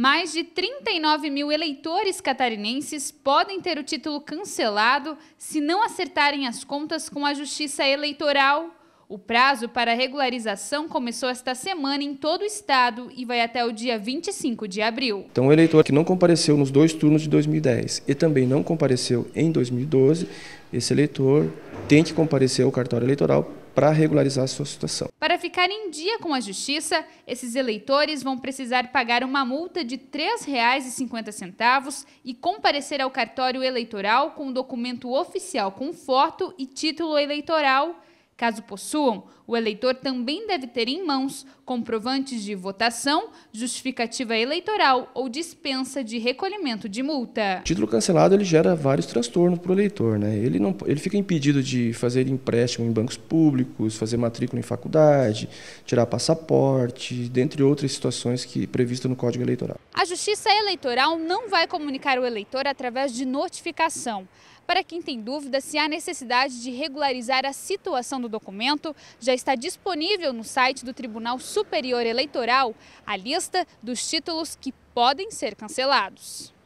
mais de 39 mil eleitores catarinenses podem ter o título cancelado se não acertarem as contas com a Justiça Eleitoral. O prazo para regularização começou esta semana em todo o estado e vai até o dia 25 de abril. Então, o eleitor que não compareceu nos dois turnos de 2010 e também não compareceu em 2012, esse eleitor tem que comparecer ao cartório eleitoral para regularizar a sua situação. Para ficar em dia com a justiça, esses eleitores vão precisar pagar uma multa de R$ 3,50 e comparecer ao cartório eleitoral com um documento oficial com foto e título eleitoral Caso possuam, o eleitor também deve ter em mãos comprovantes de votação, justificativa eleitoral ou dispensa de recolhimento de multa. O título cancelado ele gera vários transtornos para o eleitor. Né? Ele, não, ele fica impedido de fazer empréstimo em bancos públicos, fazer matrícula em faculdade, tirar passaporte, dentre outras situações que previsto no Código Eleitoral. A Justiça Eleitoral não vai comunicar o eleitor através de notificação. Para quem tem dúvida se há necessidade de regularizar a situação do documento, já está disponível no site do Tribunal Superior Eleitoral a lista dos títulos que podem ser cancelados.